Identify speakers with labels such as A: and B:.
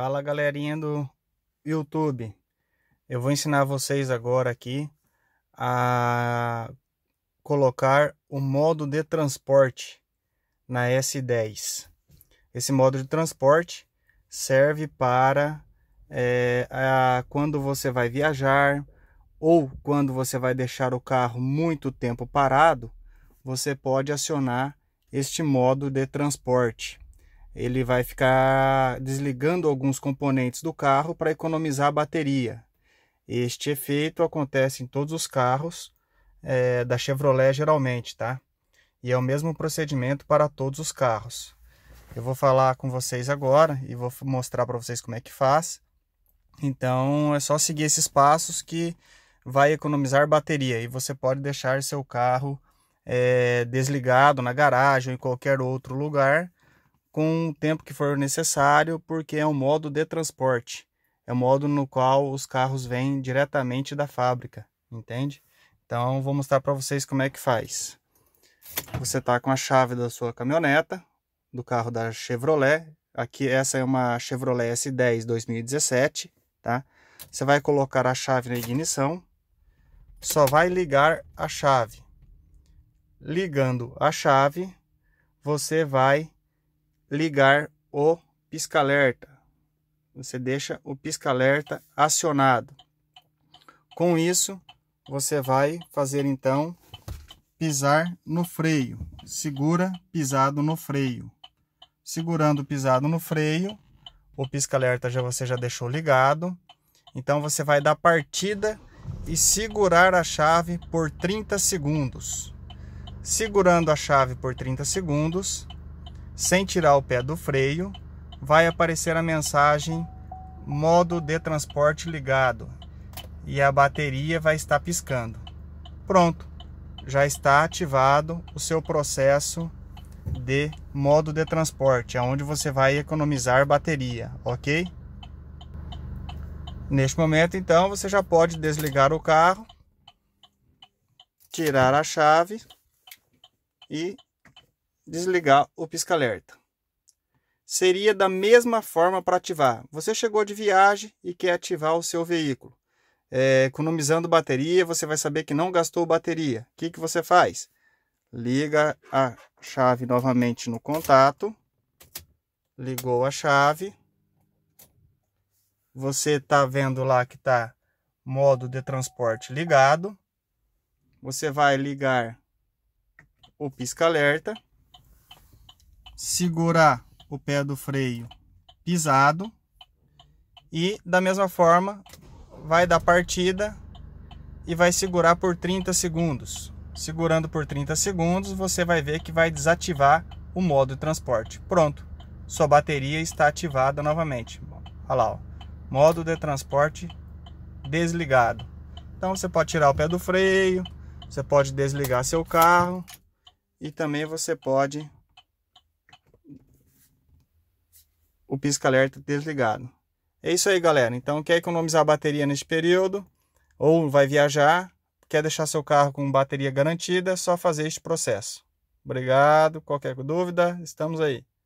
A: Fala galerinha do YouTube. Eu vou ensinar vocês agora aqui a colocar o modo de transporte na S10. Esse modo de transporte serve para é, a, quando você vai viajar ou quando você vai deixar o carro muito tempo parado, você pode acionar este modo de transporte ele vai ficar desligando alguns componentes do carro para economizar a bateria. Este efeito acontece em todos os carros é, da Chevrolet geralmente, tá? E é o mesmo procedimento para todos os carros. Eu vou falar com vocês agora e vou mostrar para vocês como é que faz. Então é só seguir esses passos que vai economizar bateria e você pode deixar seu carro é, desligado na garagem ou em qualquer outro lugar com o tempo que for necessário, porque é um modo de transporte. É um modo no qual os carros vêm diretamente da fábrica, entende? Então, vou mostrar para vocês como é que faz. Você tá com a chave da sua caminhoneta, do carro da Chevrolet. Aqui, essa é uma Chevrolet S10 2017, tá? Você vai colocar a chave na ignição. Só vai ligar a chave. Ligando a chave, você vai ligar o pisca-alerta. Você deixa o pisca-alerta acionado. Com isso, você vai fazer então pisar no freio. Segura pisado no freio. Segurando pisado no freio, o pisca-alerta já você já deixou ligado. Então você vai dar partida e segurar a chave por 30 segundos. Segurando a chave por 30 segundos, sem tirar o pé do freio, vai aparecer a mensagem modo de transporte ligado e a bateria vai estar piscando. Pronto, já está ativado o seu processo de modo de transporte, aonde você vai economizar bateria, ok? Neste momento, então, você já pode desligar o carro, tirar a chave e desligar o pisca-alerta. Seria da mesma forma para ativar. Você chegou de viagem e quer ativar o seu veículo. É, economizando bateria, você vai saber que não gastou bateria. O que, que você faz? Liga a chave novamente no contato. Ligou a chave. Você está vendo lá que está modo de transporte ligado. Você vai ligar o pisca-alerta segurar o pé do freio pisado e da mesma forma vai dar partida e vai segurar por 30 segundos. Segurando por 30 segundos, você vai ver que vai desativar o modo de transporte. Pronto, sua bateria está ativada novamente. Olha lá, ó. modo de transporte desligado. Então você pode tirar o pé do freio, você pode desligar seu carro e também você pode o pisca-alerta desligado. É isso aí, galera. Então, quer economizar bateria nesse período ou vai viajar, quer deixar seu carro com bateria garantida, é só fazer este processo. Obrigado. Qualquer dúvida, estamos aí.